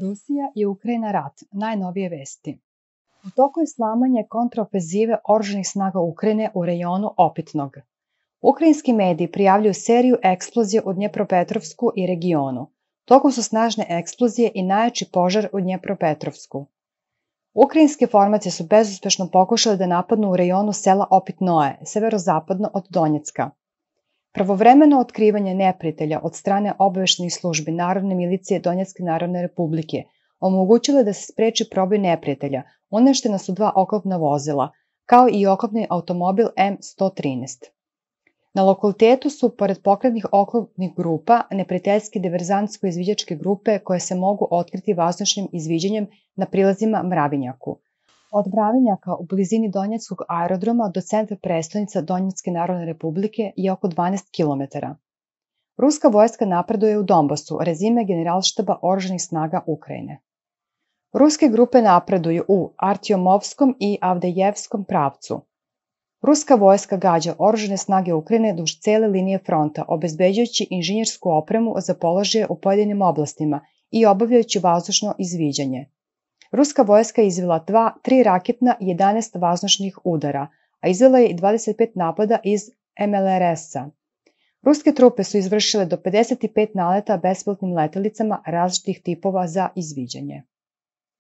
Rusija i Ukrajina rat, najnovije vesti. U toku je slamanje kontraofezive oruženih snaga Ukrajine u rejonu Opitnog. Ukrajinski mediji prijavljuju seriju eksplozije u Dnjepropetrovsku i regionu. Tokom su snažne eksplozije i najjači požar u Dnjepropetrovsku. Ukrajinske formacije su bezuspešno pokušale da napadnu u rejonu sela Opitnoje, severozapadno od Donjecka. Pravovremeno otkrivanje neprijatelja od strane obaveštenih službi Narodne milicije Donetske Narodne republike omogućilo je da se spreči probaj neprijatelja, uneštena su dva oklopna vozila, kao i oklopni automobil M113. Na lokalitetu su, pored pokretnih oklopnih grupa, neprijateljski diverzantsko-izviđačke grupe koje se mogu otkriti vazdušnim izviđenjem na prilazima Mravinjaku – Od Bravinjaka u blizini Donjeckog aerodroma do centra prestonica Donjecke narodne republike je oko 12 km. Ruska vojska napreduje u Donbasu, rezime generalštaba oruženih snaga Ukrajine. Ruske grupe napreduju u Artiomovskom i Avdejevskom pravcu. Ruska vojska gađa oružene snage Ukrajine duž cele linije fronta, obezbeđujući inženjersku opremu za položaje u pojedinim oblastima i obavljajući vazdušno izviđanje – Ruska vojska je izvela dva, tri raketna i 11 vaznošnih udara, a izvela je i 25 napada iz MLRS-a. Ruske trupe su izvršile do 55 naleta bespilotnim letelicama različitih tipova za izviđanje.